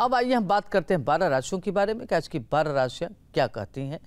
अब आइए हम बात करते हैं बारह राशियों के बारे में कि आज की बारह राशियाँ क्या कहती हैं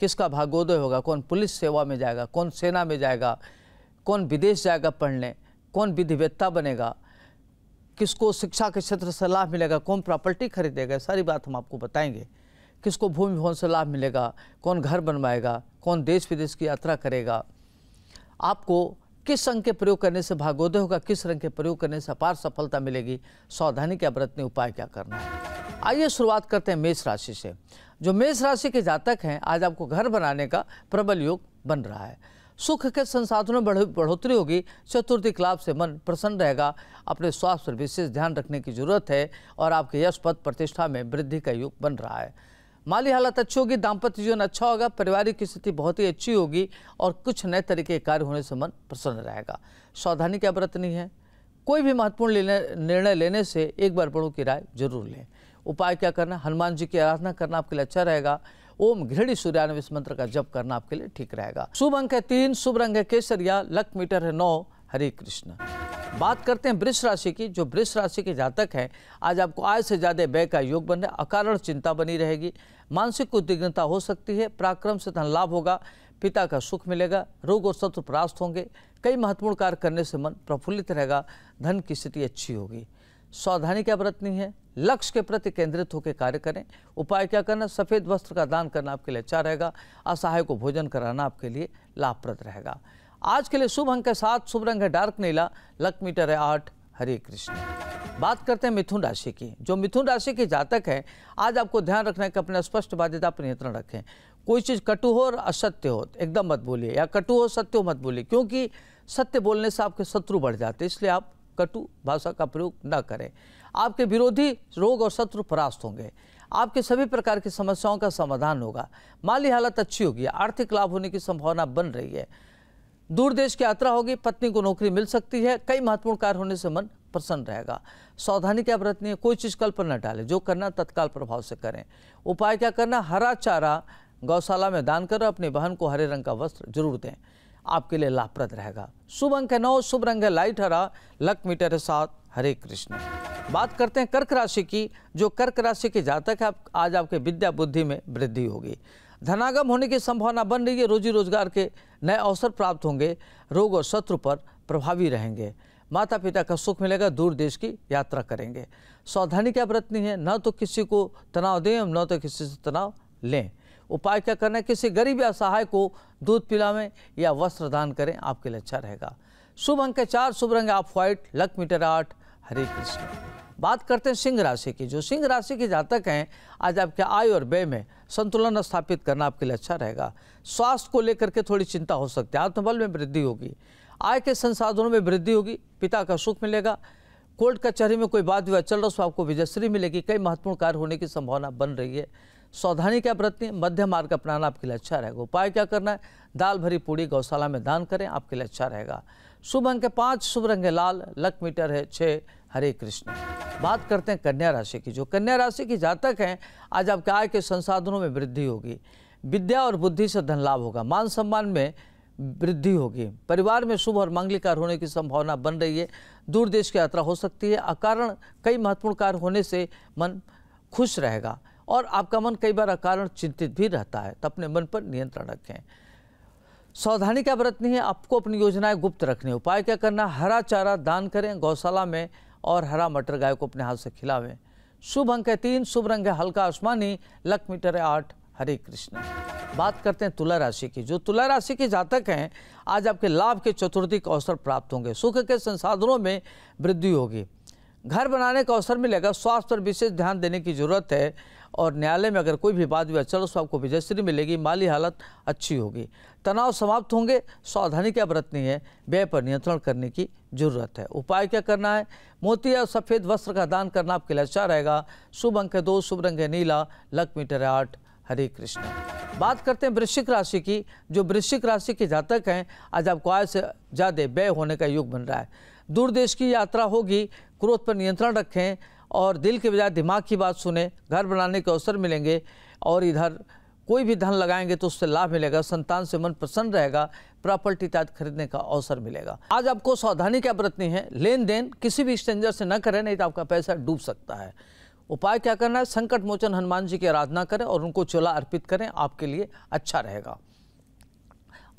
किसका भागोदय होगा कौन पुलिस सेवा में जाएगा कौन सेना में जाएगा कौन विदेश जाएगा पढ़ने कौन विधिवेत्ता बनेगा किसको शिक्षा के क्षेत्र से लाभ मिलेगा कौन प्रॉपर्टी खरीदेगा सारी बात हम आपको बताएंगे किसको भूमि भवन से लाभ मिलेगा कौन घर बनवाएगा कौन देश विदेश की यात्रा करेगा आपको किस अंग के प्रयोग करने से भागोदय होगा किस रंग के प्रयोग करने से अपार सफलता मिलेगी सावधानी क्या बरतने उपाय क्या करना है आइए शुरुआत करते हैं मेष राशि से जो मेष राशि के जातक हैं आज आपको घर बनाने का प्रबल योग बन रहा है सुख के संसाधनों में बढ़ोतरी होगी चतुर्थी लाभ से मन प्रसन्न रहेगा अपने स्वास्थ्य पर विशेष ध्यान रखने की जरूरत है और आपके यश पद प्रतिष्ठा में वृद्धि का योग बन रहा है माली हालत अच्छी होगी दाम्पत्य जीवन अच्छा होगा पारिवारिक स्थिति बहुत ही अच्छी होगी और कुछ नए तरीके कार्य होने से मन प्रसन्न रहेगा सावधानी क्या बरतनी है कोई भी महत्वपूर्ण निर्णय लेने से एक बार बड़ों की राय जरूर लें उपाय क्या करना हनुमान जी की आराधना करना आपके लिए अच्छा रहेगा ओम घृणी सूर्यान इस मंत्र का जप करना आपके लिए ठीक रहेगा शुभ अंक है तीन शुभ रंग है केसरिया लक मीटर है नौ हरे कृष्ण बात करते हैं वृक्ष राशि की जो वृक्ष राशि के जातक हैं आज आपको आय से ज़्यादा व्यय का योग बन रहा है अकारण चिंता बनी रहेगी मानसिक उद्विग्नता हो सकती है पराक्रम से धन लाभ होगा पिता का सुख मिलेगा रोग और शत्रु परास्त होंगे कई महत्वपूर्ण कार्य करने से मन प्रफुल्लित रहेगा धन की स्थिति अच्छी होगी सावधानी क्या बरतनी है लक्ष्य के प्रति केंद्रित होकर कार्य करें उपाय क्या करना सफ़ेद वस्त्र का दान करना आपके लिए अच्छा रहेगा असहाय को भोजन कराना आपके लिए लाभप्रद रहेगा आज के लिए शुभ अंक के साथ शुभ रंग है डार्क नीला लक मीटर है आठ हरे कृष्ण बात करते हैं मिथुन राशि की जो मिथुन राशि के जातक हैं आज आपको ध्यान रखना है कि अपना स्पष्ट बाध्यता पर नियंत्रण रखें कोई चीज़ कटु हो और असत्य हो एकदम मत बोलिए या कटु हो सत्य हो मत बोलिए क्योंकि सत्य बोलने से आपके शत्रु बढ़ जाते हैं इसलिए आप कटु भाषा का प्रयोग न करें आपके विरोधी रोग और शत्रु परास्त होंगे आपके सभी प्रकार की समस्याओं का समाधान होगा माली हालत अच्छी होगी आर्थिक लाभ होने की संभावना बन रही है दूर देश की यात्रा होगी पत्नी को नौकरी मिल सकती है कई महत्वपूर्ण कार्य होने से मन प्रसन्न रहेगा सावधानी क्या बरतनी है कोई चीज़ कल पर न डालें जो करना तत्काल प्रभाव से करें उपाय क्या करना हरा चारा गौशाला में दान कर अपनी बहन को हरे रंग का वस्त्र जरूर दें आपके लिए लाभप्रद रहेगा शुभ अंक है नौ शुभ रंग है लाइट हरा लक मीटर है सात हरे कृष्ण बात करते हैं कर्क राशि की जो कर्क राशि के जातक है आज आपके विद्या बुद्धि में वृद्धि होगी धनागम होने की संभावना बन रही है रोजी रोजगार के नए अवसर प्राप्त होंगे रोग और शत्रु पर प्रभावी रहेंगे माता पिता का सुख मिलेगा दूर देश की यात्रा करेंगे सावधानी क्या बरतनी है न तो किसी को तनाव दें न तो किसी से तनाव लें उपाय क्या करना है किसी गरीब या सहाय को दूध पिलावें या वस्त्र दान करें आपके लिए अच्छा रहेगा शुभ अंक चार शुभ रंग आप व्हाइट लक मीटर आठ हरे कृष्ण बात करते हैं सिंह राशि की जो सिंह राशि के जातक हैं आज आपके आय और व्यय में संतुलन स्थापित करना आपके लिए अच्छा रहेगा स्वास्थ्य को लेकर के थोड़ी चिंता हो सकती है आत्मबल में वृद्धि होगी आय के संसाधनों में वृद्धि होगी पिता का सुख मिलेगा कोर्ट कचहरी में कोई बात विवाद चल रहा उसमें आपको विजयश्री मिलेगी कई महत्वपूर्ण कार्य होने की संभावना बन रही है सावधानी क्या बरतनी मध्य मार्ग अपनाना आपके लिए अच्छा रहेगा उपाय क्या करना है दाल भरी पूड़ी गौशाला में दान करें आपके लिए अच्छा रहेगा शुभ अंक पाँच शुभ रंग लाल लक मीटर है छः हरे कृष्ण बात करते हैं कन्या राशि की जो कन्या राशि की जातक हैं आज आपके आय के संसाधनों में वृद्धि होगी विद्या और बुद्धि से धन लाभ होगा मान सम्मान में वृद्धि होगी परिवार में शुभ और मांगलिक कार्य होने की संभावना बन रही है दूर देश की यात्रा हो सकती है अकारण कई महत्वपूर्ण कार्य होने से मन खुश रहेगा और आपका मन कई बार अकारण चिंतित भी रहता है तो अपने मन पर नियंत्रण रखें सावधानी क्या बरतनी है आपको अपनी योजनाएं गुप्त रखनी उपाय क्या करना हरा चारा दान करें गौशाला में और हरा मटर गाय को अपने हाथ से खिलावें शुभ अंक है तीन शुभ रंग है हल्का आसमानी लक मीटर है आठ हरे कृष्ण बात करते हैं तुला राशि की जो तुला राशि के जातक हैं आज आपके लाभ के चतुर्थी के अवसर प्राप्त होंगे सुख के संसाधनों में वृद्धि होगी घर बनाने का अवसर मिलेगा स्वास्थ्य पर विशेष ध्यान देने की जरूरत है और न्यायालय में अगर कोई भी बात हुआ चलो सो आपको विजयश्री मिलेगी माली हालत अच्छी होगी तनाव समाप्त होंगे सावधानी क्या बरतनी है व्यय पर नियंत्रण करने की जरूरत है उपाय क्या करना है मोती या सफ़ेद वस्त्र का दान करना आपके लिए अच्छा रहेगा शुभ अंक है दो शुभ रंग है नीला लक मीटर है आठ हरे कृष्ण बात करते हैं वृश्चिक राशि की जो वृश्चिक राशि के जातक हैं आज आपको आय से ज़्यादा व्यय होने का योग बन रहा है दूर देश की यात्रा होगी क्रोध पर नियंत्रण रखें और दिल के बजाय दिमाग की बात सुने घर बनाने के अवसर मिलेंगे और इधर कोई भी धन लगाएंगे तो उससे लाभ मिलेगा संतान से मन प्रसन्न रहेगा प्रॉपर्टी इत्यादि खरीदने का अवसर मिलेगा आज आपको सावधानी क्या बरतनी है लेन देन किसी भी स्ट्रेंजर से न करें नहीं तो आपका पैसा डूब सकता है उपाय क्या करना है संकट मोचन हनुमान जी की आराधना करें और उनको चोला अर्पित करें आपके लिए अच्छा रहेगा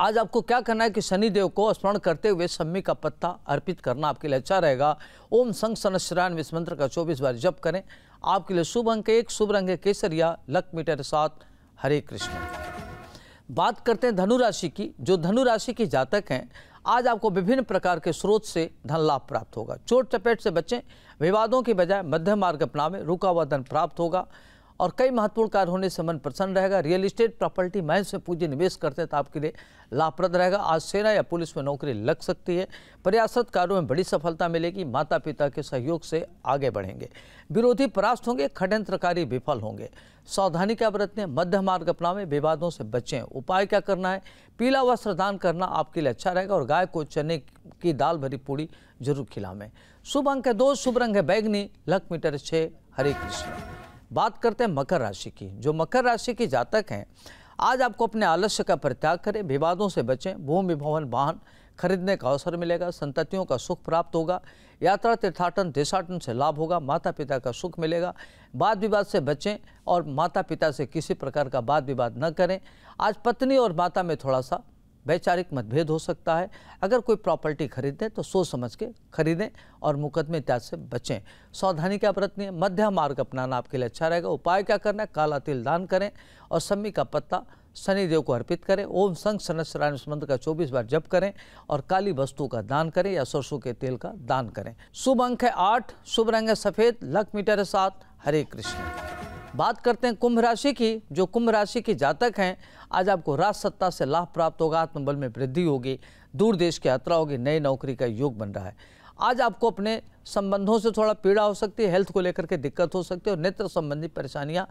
आज आपको क्या करना है कि शनिदेव को स्मरण करते हुए सम्मी का पत्ता अर्पित करना आपके लिए अच्छा रहेगा ओम संघ सनश्रायण विश्व मंत्र का चौबीस बार जप करें आपके लिए शुभ अंक एक शुभ रंग है केसरिया लक मीटर सात हरे कृष्ण बात करते हैं धनु राशि की जो धनु राशि के जातक हैं आज आपको विभिन्न प्रकार के स्रोत से धन लाभ प्राप्त होगा चोट चपेट से बचें विवादों के बजाय मध्यम मार्ग अपनावें रुका हुआ धन प्राप्त होगा और कई महत्वपूर्ण कार्य होने से मन प्रसन्न रहेगा रियल इस्टेट प्रॉपर्टी माइन्स में पूंजी निवेश करते हैं तो आपके लिए लाभप्रद रहेगा आज सेना या पुलिस में नौकरी लग सकती है प्रयासरत कार्यों में बड़ी सफलता मिलेगी माता पिता के सहयोग से आगे बढ़ेंगे विरोधी परास्त होंगे खडयंत्रकारी विफल होंगे सावधानी क्या बरतने मध्य मार्ग अपनावें विवादों से बचें उपाय क्या करना है पीला वस्त्र दान करना आपके लिए अच्छा रहेगा और गाय को चने की दाल भरी पूड़ी जरूर खिलावें शुभ अंक है दो शुभ रंग है बैगनी लक मीटर छः हरे कृष्ण बात करते हैं मकर राशि की जो मकर राशि के जातक हैं आज आपको अपने आलस्य का परित्याग करें विवादों से बचें भूमि भवन वाहन खरीदने का अवसर मिलेगा संततियों का सुख प्राप्त होगा यात्रा तीर्थाटन देशाटन से लाभ होगा माता पिता का सुख मिलेगा वाद विवाद से बचें और माता पिता से किसी प्रकार का वाद विवाद न करें आज पत्नी और माता में थोड़ा सा वैचारिक मतभेद हो सकता है अगर कोई प्रॉपर्टी खरीदें तो सोच समझ के खरीदें और मुकदमे इत्याद से बचें सावधानी क्या बरतनी है मध्य मार्ग अपनाना आपके लिए अच्छा रहेगा उपाय क्या करना है काला तिल दान करें और सम्मी का पत्ता शनिदेव को अर्पित करें ओम संघ सनस्रायण मंत्र का 24 बार जप करें और काली वस्तु का दान करें या सरसों के तेल का दान करें शुभ अंक है आठ शुभ रंग है सफ़ेद लक मीटर है सात हरे कृष्ण बात करते हैं कुंभ राशि की जो कुंभ राशि की जातक हैं आज आपको राज सत्ता से लाभ प्राप्त होगा आत्मबल में वृद्धि होगी दूर देश की यात्रा होगी नई नौकरी का योग बन रहा है आज आपको अपने संबंधों से थोड़ा पीड़ा हो सकती है हेल्थ को लेकर के दिक्कत हो सकती है और नेत्र संबंधी परेशानियां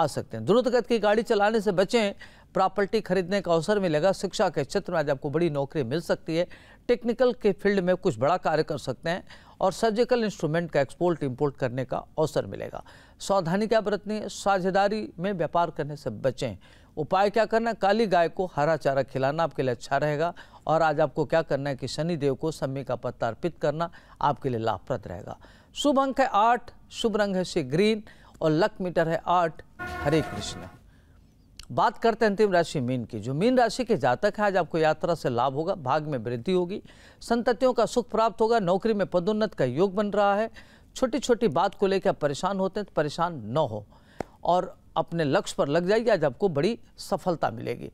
आ सकते हैं द्रुतगत की गाड़ी चलाने से बचें प्रॉपर्टी खरीदने का अवसर मिलेगा शिक्षा के क्षेत्र में आज आपको बड़ी नौकरी मिल सकती है टेक्निकल के फील्ड में कुछ बड़ा कार्य कर सकते हैं और सर्जिकल इंस्ट्रूमेंट का एक्सपोर्ट इम्पोर्ट करने का अवसर मिलेगा सावधानी क्या बरतनी है साझेदारी में व्यापार करने से बचें उपाय क्या करना है काली गाय को हरा चारा खिलाना आपके लिए अच्छा रहेगा और आज आपको क्या करना है कि शनिदेव को सम्मी का पत्ता अर्पित करना आपके लिए लाभप्रद रहेगा शुभ अंक है आठ शुभ रंग है से ग्रीन और लक मीटर है आठ हरे कृष्ण बात करते हैं अंतिम राशि मीन की जो मीन राशि के जातक है आज आपको यात्रा से लाभ होगा भाग में वृद्धि होगी संततियों का सुख प्राप्त होगा नौकरी में पदोन्नत का योग बन रहा है छोटी छोटी बात को लेकर परेशान होते हैं तो परेशान न हो और अपने लक्ष्य पर लग जाइए आज आपको बड़ी सफलता मिलेगी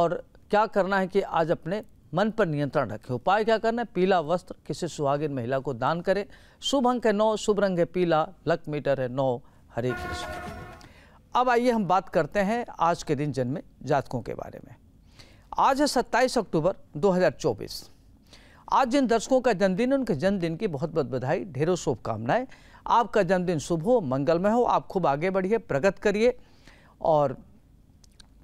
और क्या करना है कि आज अपने मन पर नियंत्रण रखें उपाय क्या करना है पीला वस्त्र किसी सुहागिन महिला को दान करें शुभ अंक है नौ शुभ रंग है पीला लक मीटर है नौ हरे कृष्ण अब आइए हम बात करते हैं आज के दिन जन्मे जातकों के बारे में आज है 27 अक्टूबर 2024 आज जिन दर्शकों का जन्मदिन उनके जन्मदिन की बहुत बहुत बधाई ढेरों शुभकामनाएं आपका जन्मदिन शुभ हो मंगलमय हो आप खूब आगे बढ़िए प्रगत करिए और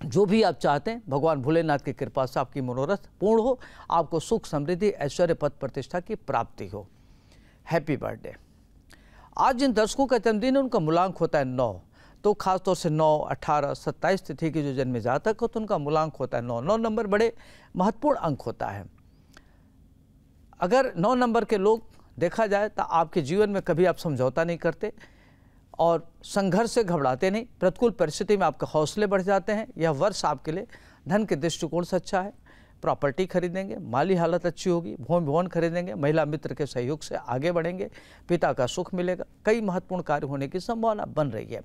जो भी आप चाहते हैं भगवान भोलेनाथ की कृपा से आपकी मनोरथ पूर्ण हो आपको सुख समृद्धि ऐश्वर्य पद प्रतिष्ठा की प्राप्ति हो हैप्पी बर्थडे आज जिन दर्शकों का जन्मदिन है उनका मूलांक होता है नौ तो खासतौर से नौ अठारह सत्ताईस तिथि के जो जन्म जातक हो तो उनका मूलांक होता है नौ नौ नंबर बड़े महत्वपूर्ण अंक होता है अगर नौ नंबर के लोग देखा जाए तो आपके जीवन में कभी आप समझौता नहीं करते और संघर्ष से घबराते नहीं प्रतिकूल परिस्थिति में आपके हौसले बढ़ जाते हैं यह वर्ष आपके लिए धन के दृष्टिकोण से अच्छा है प्रॉपर्टी खरीदेंगे माली हालत अच्छी होगी भूमि भवन खरीदेंगे महिला मित्र के सहयोग से आगे बढ़ेंगे पिता का सुख मिलेगा कई महत्वपूर्ण कार्य होने की संभावना बन रही है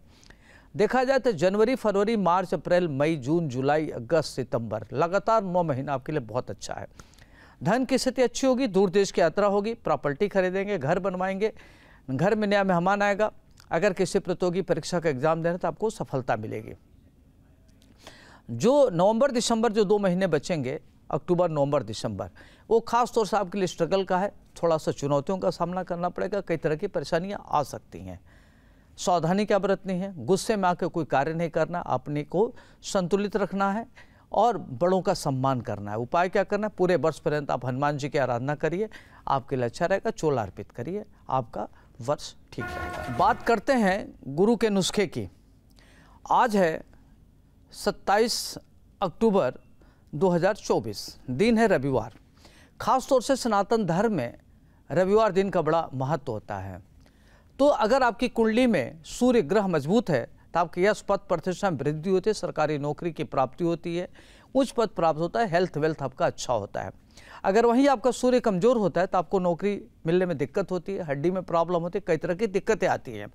देखा जाए तो जनवरी फरवरी मार्च अप्रैल मई जून जुलाई अगस्त सितंबर लगातार नौ महीना आपके लिए बहुत अच्छा है धन की स्थिति अच्छी होगी दूर देश की यात्रा होगी प्रॉपर्टी खरीदेंगे घर बनवाएंगे घर में नया मेहमान आएगा अगर किसी प्रतियोगी परीक्षा का एग्जाम देना तो आपको सफलता मिलेगी जो नवंबर दिसंबर जो दो महीने बचेंगे अक्टूबर नवंबर दिसंबर वो खास तौर से आपके लिए स्ट्रगल का है थोड़ा सा चुनौतियों का सामना करना पड़ेगा कई तरह की परेशानियाँ आ सकती हैं सावधानी क्या बरतनी है गुस्से में आकर कोई कार्य नहीं करना अपने को संतुलित रखना है और बड़ों का सम्मान करना है उपाय क्या करना है पूरे वर्ष पर्यंत आप हनुमान जी की आराधना करिए आपके लिए अच्छा रहेगा चोला अर्पित करिए आपका वर्ष ठीक रहेगा बात करते हैं गुरु के नुस्खे की आज है 27 अक्टूबर 2024 दिन है रविवार खास तौर से सनातन धर्म में रविवार दिन का बड़ा महत्व होता है तो अगर आपकी कुंडली में सूर्य ग्रह मजबूत है आपके यश पद प्रतिष्ठा में वृद्धि होती है सरकारी नौकरी की प्राप्ति होती है उच्च पद प्राप्त होता है हेल्थ वेल्थ आपका अच्छा होता है अगर वहीं आपका सूर्य कमज़ोर होता है तो आपको नौकरी मिलने में दिक्कत होती है हड्डी में प्रॉब्लम होती है कई तरह की दिक्कतें आती हैं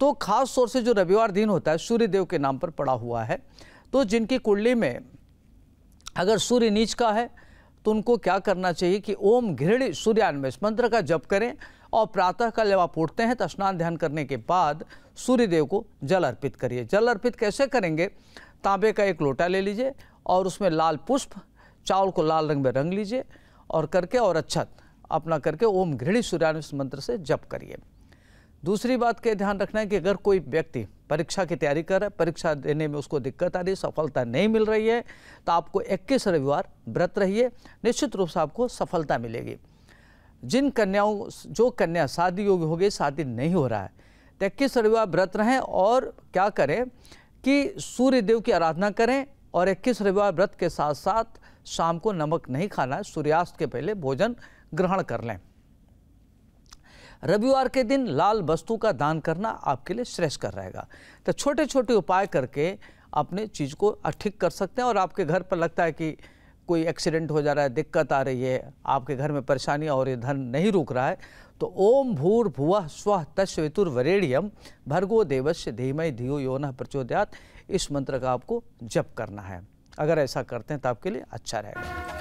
तो खास तौर से जो रविवार दिन होता है सूर्य देव के नाम पर पड़ा हुआ है तो जिनकी कुंडली में अगर सूर्य नीच का है तो उनको क्या करना चाहिए कि ओम घृणी सूर्यान्वेष मंत्र का जप करें और प्रातःकाल जब आप उठते हैं तो स्नान ध्यान करने के बाद सूर्यदेव को जल अर्पित करिए जल अर्पित कैसे करेंगे तांबे का एक लोटा ले लीजिए और उसमें लाल पुष्प चावल को लाल रंग में रंग लीजिए और करके और अच्छत अपना करके ओम घृणी सूर्यानुष मंत्र से जप करिए दूसरी बात का ध्यान रखना है कि अगर कोई व्यक्ति परीक्षा की तैयारी कर रहा है परीक्षा देने में उसको दिक्कत आ रही है सफलता नहीं मिल रही है तो आपको 21 रविवार व्रत रहिए निश्चित रूप से आपको सफलता मिलेगी जिन कन्याओं जो कन्या शादी योग्य हो गई शादी नहीं हो रहा है तो इक्कीस रविवार व्रत रहें और क्या करें कि सूर्य देव की आराधना करें और इक्कीस रविवार व्रत के साथ साथ शाम को नमक नहीं खाना है सूर्यास्त के पहले भोजन ग्रहण कर लें रविवार के दिन लाल वस्तु का दान करना आपके लिए श्रेष्ठ कर रहेगा तो छोटे छोटे उपाय करके अपने चीज़ को ठीक कर सकते हैं और आपके घर पर लगता है कि कोई एक्सीडेंट हो जा रहा है दिक्कत आ रही है आपके घर में परेशानी और ये धन नहीं रुक रहा है तो ओम भूर भुव स्व तस्वितुर्वरेण्यम भर्गो देवस्य धीमय धियो यो न प्रचोदयात इस मंत्र का आपको जप करना है अगर ऐसा करते हैं तो आपके लिए अच्छा रहेगा